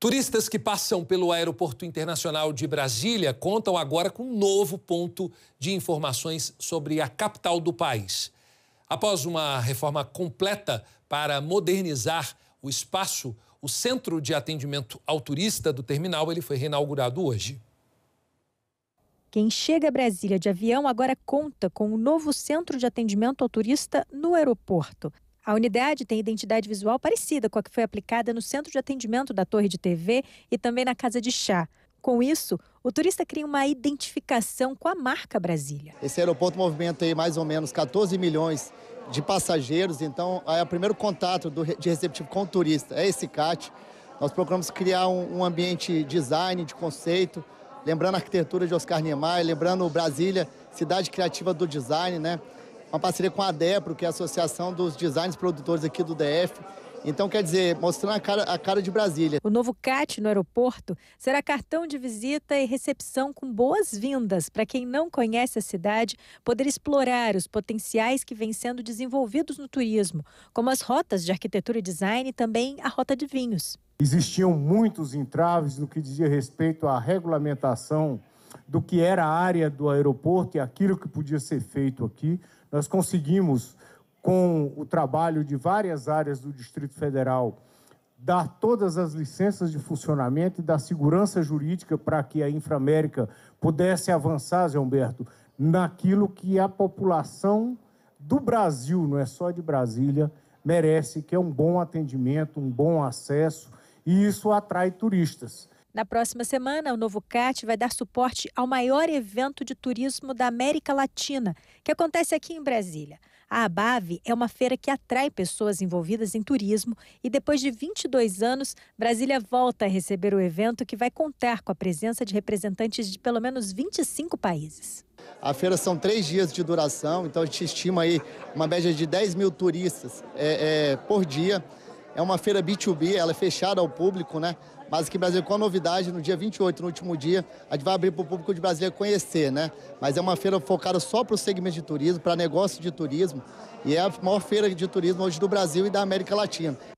Turistas que passam pelo Aeroporto Internacional de Brasília contam agora com um novo ponto de informações sobre a capital do país. Após uma reforma completa para modernizar o espaço, o Centro de Atendimento ao Turista do terminal ele foi reinaugurado hoje. Quem chega a Brasília de avião agora conta com o novo Centro de Atendimento ao Turista no aeroporto. A unidade tem identidade visual parecida com a que foi aplicada no centro de atendimento da Torre de TV e também na Casa de Chá. Com isso, o turista cria uma identificação com a marca Brasília. Esse aeroporto movimenta aí mais ou menos 14 milhões de passageiros, então é o primeiro contato do, de receptivo com o turista é esse CAT. Nós procuramos criar um, um ambiente design, de conceito, lembrando a arquitetura de Oscar Niemeyer, lembrando Brasília, cidade criativa do design, né? uma parceria com a DEPRO, que é a Associação dos Designs Produtores aqui do DF. Então, quer dizer, mostrando a cara, a cara de Brasília. O novo CAT no aeroporto será cartão de visita e recepção com boas-vindas para quem não conhece a cidade poder explorar os potenciais que vêm sendo desenvolvidos no turismo, como as rotas de arquitetura e design e também a rota de vinhos. Existiam muitos entraves no que dizia respeito à regulamentação do que era a área do aeroporto e aquilo que podia ser feito aqui. Nós conseguimos, com o trabalho de várias áreas do Distrito Federal, dar todas as licenças de funcionamento e dar segurança jurídica para que a Inframérica pudesse avançar, Zé Humberto, naquilo que a população do Brasil, não é só de Brasília, merece, que é um bom atendimento, um bom acesso, e isso atrai turistas. Na próxima semana, o novo CAT vai dar suporte ao maior evento de turismo da América Latina, que acontece aqui em Brasília. A ABAV é uma feira que atrai pessoas envolvidas em turismo e depois de 22 anos, Brasília volta a receber o evento que vai contar com a presença de representantes de pelo menos 25 países. A feira são três dias de duração, então a gente estima aí uma média de 10 mil turistas é, é, por dia. É uma feira B2B, ela é fechada ao público, né? Mas aqui em Brasília, com a novidade, no dia 28, no último dia, a gente vai abrir para o público de Brasília conhecer, né? Mas é uma feira focada só para o segmento de turismo, para negócio de turismo, e é a maior feira de turismo hoje do Brasil e da América Latina.